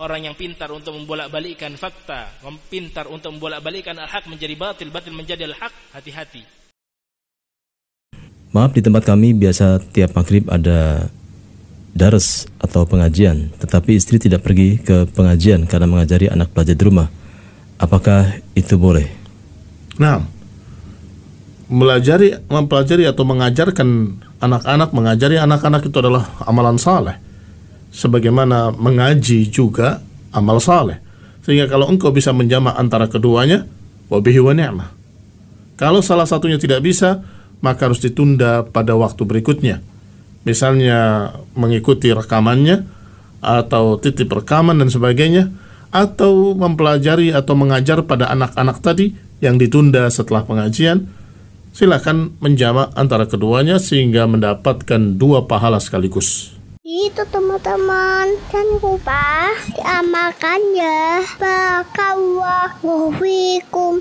orang yang pintar untuk membolak-balikkan fakta, pintar untuk membolak-balikkan al-haq menjadi batil, batil menjadi al-haq, hati-hati. Maaf di tempat kami biasa tiap maghrib ada dars atau pengajian, tetapi istri tidak pergi ke pengajian karena mengajari anak pelajar di rumah. Apakah itu boleh? Nah, melajari, mempelajari atau mengajarkan anak-anak, mengajari anak-anak itu adalah amalan saleh sebagaimana mengaji juga amal saleh. Sehingga kalau engkau bisa menjamak antara keduanya, wabihi wa ni'mah. Kalau salah satunya tidak bisa, maka harus ditunda pada waktu berikutnya. Misalnya mengikuti rekamannya atau titip rekaman dan sebagainya atau mempelajari atau mengajar pada anak-anak tadi yang ditunda setelah pengajian, silahkan menjamak antara keduanya sehingga mendapatkan dua pahala sekaligus. Itu teman-teman, jangan lupa diamalkan ya. Barakallahu fikum.